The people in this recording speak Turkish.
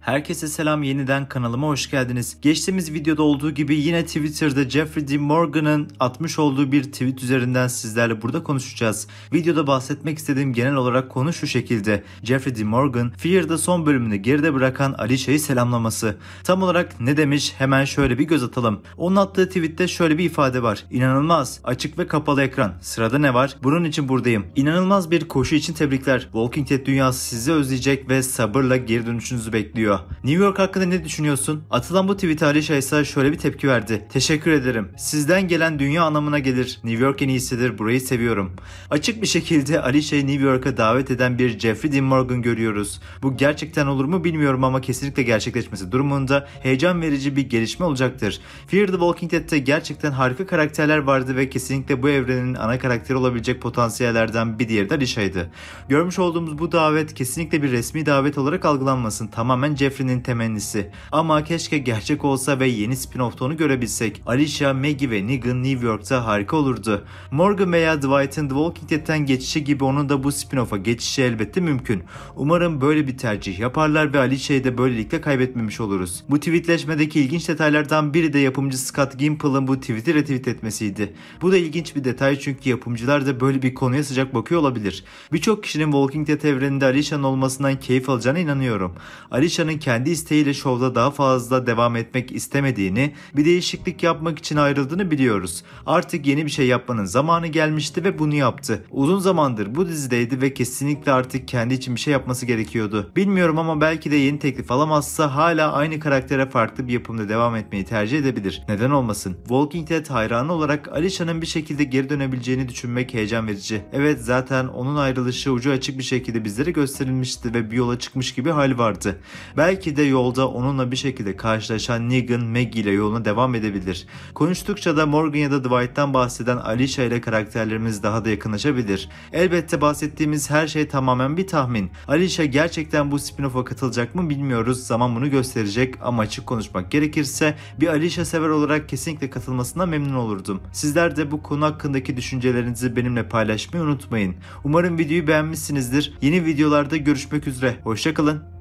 Herkese selam yeniden kanalıma hoş geldiniz. Geçtiğimiz videoda olduğu gibi yine Twitter'da Jeffrey D. Morgan'ın atmış olduğu bir tweet üzerinden sizlerle burada konuşacağız. Videoda bahsetmek istediğim genel olarak konu şu şekilde. Jeffrey D. Morgan, Fear'da son bölümünü geride bırakan Alicia'yı selamlaması. Tam olarak ne demiş hemen şöyle bir göz atalım. Onun attığı tweette şöyle bir ifade var. İnanılmaz, açık ve kapalı ekran. Sırada ne var? Bunun için buradayım. İnanılmaz bir koşu için tebrikler. Walking Dead dünyası sizi özleyecek ve sabırla geri dönüşünüzü bekliyor soruyor. New York hakkında ne düşünüyorsun? Atılan bu tweet Alişa ise şöyle bir tepki verdi. Teşekkür ederim. Sizden gelen dünya anlamına gelir. New York en iyisidir. Burayı seviyorum. Açık bir şekilde Alişa'yı New York'a davet eden bir Jeffrey Dean Morgan görüyoruz. Bu gerçekten olur mu bilmiyorum ama kesinlikle gerçekleşmesi durumunda heyecan verici bir gelişme olacaktır. Fear the Walking Dead'te gerçekten harika karakterler vardı ve kesinlikle bu evrenin ana karakteri olabilecek potansiyellerden bir diğeri de Alisha'ydı. Görmüş olduğumuz bu davet kesinlikle bir resmi davet olarak algılanmasın. Tamamen Jeffrey'nin temennisi. Ama keşke gerçek olsa ve yeni spin-off'ta onu görebilsek. Alicia, Maggie ve Negan New York'ta harika olurdu. Morgan veya Dwight'ın The Walking Dead'ten geçişi gibi onun da bu spin-off'a geçişi elbette mümkün. Umarım böyle bir tercih yaparlar ve Alicia'yı da böylelikle kaybetmemiş oluruz. Bu tweetleşmedeki ilginç detaylardan biri de yapımcı Scott Gimple'ın bu tweet'i retweet etmesiydi. Bu da ilginç bir detay çünkü yapımcılar da böyle bir konuya sıcak bakıyor olabilir. Birçok kişinin Walking Dead evreninde Alicia'nın olmasından keyif alacağına inanıyorum. Alicia'nın Ceza'nın kendi isteğiyle şovda daha fazla devam etmek istemediğini, bir değişiklik yapmak için ayrıldığını biliyoruz. Artık yeni bir şey yapmanın zamanı gelmişti ve bunu yaptı. Uzun zamandır bu dizideydi ve kesinlikle artık kendi için bir şey yapması gerekiyordu. Bilmiyorum ama belki de yeni teklif alamazsa hala aynı karaktere farklı bir yapımda devam etmeyi tercih edebilir. Neden olmasın? Walking Dead hayranı olarak Alisha'nın bir şekilde geri dönebileceğini düşünmek heyecan verici. Evet zaten onun ayrılışı ucu açık bir şekilde bizlere gösterilmişti ve bir yola çıkmış gibi hal vardı. Belki de yolda onunla bir şekilde karşılaşan Negan Maggie ile yoluna devam edebilir. Konuştukça da Morgan ya da Dwight'tan bahseden Alicia ile karakterlerimiz daha da yakınlaşabilir. Elbette bahsettiğimiz her şey tamamen bir tahmin. Alicia gerçekten bu spin-off'a katılacak mı bilmiyoruz. Zaman bunu gösterecek ama açık konuşmak gerekirse bir Alicia sever olarak kesinlikle katılmasına memnun olurdum. Sizler de bu konu hakkındaki düşüncelerinizi benimle paylaşmayı unutmayın. Umarım videoyu beğenmişsinizdir. Yeni videolarda görüşmek üzere. Hoşçakalın.